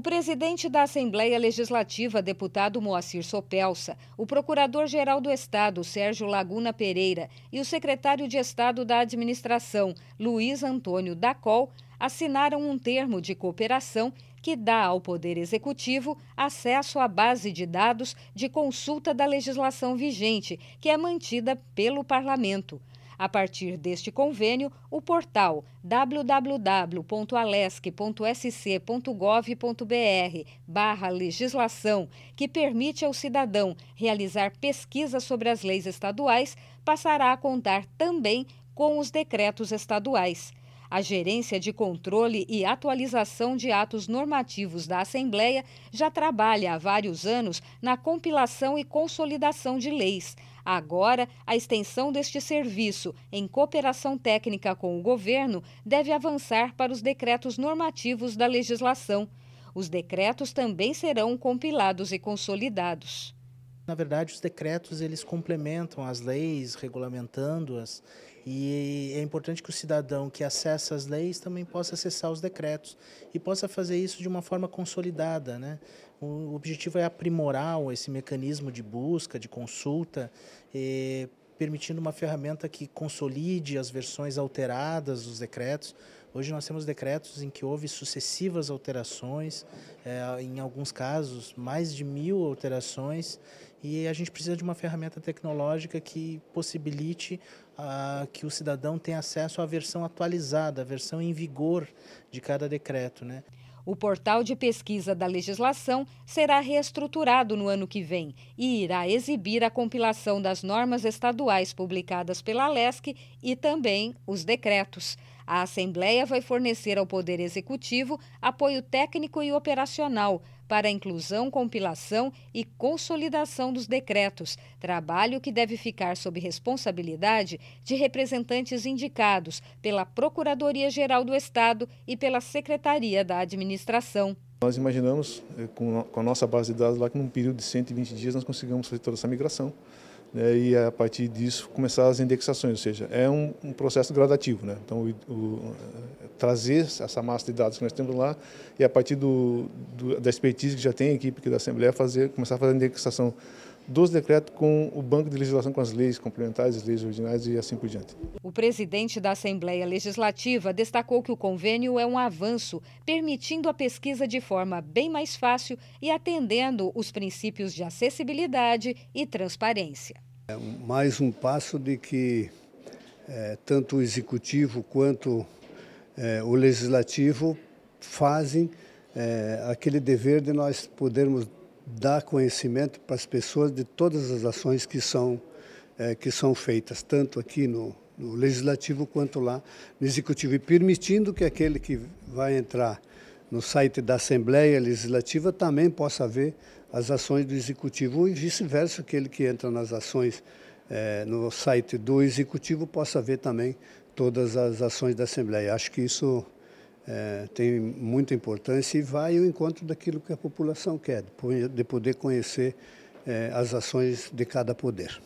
O presidente da Assembleia Legislativa, deputado Moacir Sopelsa, o procurador-geral do Estado, Sérgio Laguna Pereira, e o secretário de Estado da Administração, Luiz Antônio Dacol, assinaram um termo de cooperação que dá ao Poder Executivo acesso à base de dados de consulta da legislação vigente, que é mantida pelo Parlamento. A partir deste convênio, o portal www.alesc.sc.gov.br barra legislação, que permite ao cidadão realizar pesquisa sobre as leis estaduais, passará a contar também com os decretos estaduais. A Gerência de Controle e Atualização de Atos Normativos da Assembleia já trabalha há vários anos na compilação e consolidação de leis. Agora, a extensão deste serviço, em cooperação técnica com o governo, deve avançar para os decretos normativos da legislação. Os decretos também serão compilados e consolidados na verdade, os decretos eles complementam as leis, regulamentando-as, e é importante que o cidadão que acessa as leis também possa acessar os decretos e possa fazer isso de uma forma consolidada, né? O objetivo é aprimorar esse mecanismo de busca, de consulta, eh, permitindo uma ferramenta que consolide as versões alteradas dos decretos. Hoje nós temos decretos em que houve sucessivas alterações, é, em alguns casos mais de mil alterações, e a gente precisa de uma ferramenta tecnológica que possibilite a, ah, que o cidadão tenha acesso à versão atualizada, à versão em vigor de cada decreto. Né? O portal de pesquisa da legislação será reestruturado no ano que vem e irá exibir a compilação das normas estaduais publicadas pela LESC e também os decretos. A Assembleia vai fornecer ao Poder Executivo apoio técnico e operacional para a inclusão, compilação e consolidação dos decretos, trabalho que deve ficar sob responsabilidade de representantes indicados pela Procuradoria-Geral do Estado e pela Secretaria da Administração. Nós imaginamos, eh, com a nossa base de dados lá, que num período de 120 dias nós consigamos fazer toda essa migração né, e a partir disso começar as indexações, ou seja, é um, um processo gradativo. Né? Então, o, o, é trazer essa massa de dados que nós temos lá e a partir do, do, da expertise que já tem a equipe aqui da Assembleia fazer, começar a fazer a indexação 12 decretos com o banco de legislação com as leis complementares, as leis originais e assim por diante. O presidente da Assembleia Legislativa destacou que o convênio é um avanço, permitindo a pesquisa de forma bem mais fácil e atendendo os princípios de acessibilidade e transparência. É mais um passo de que é, tanto o executivo quanto é, o legislativo fazem é, aquele dever de nós podermos dar conhecimento para as pessoas de todas as ações que são, é, que são feitas, tanto aqui no, no Legislativo quanto lá no Executivo, e permitindo que aquele que vai entrar no site da Assembleia Legislativa também possa ver as ações do Executivo e vice-versa, aquele que entra nas ações é, no site do Executivo possa ver também todas as ações da Assembleia. Acho que isso é, tem muita importância e vai ao encontro daquilo que a população quer, de poder conhecer é, as ações de cada poder.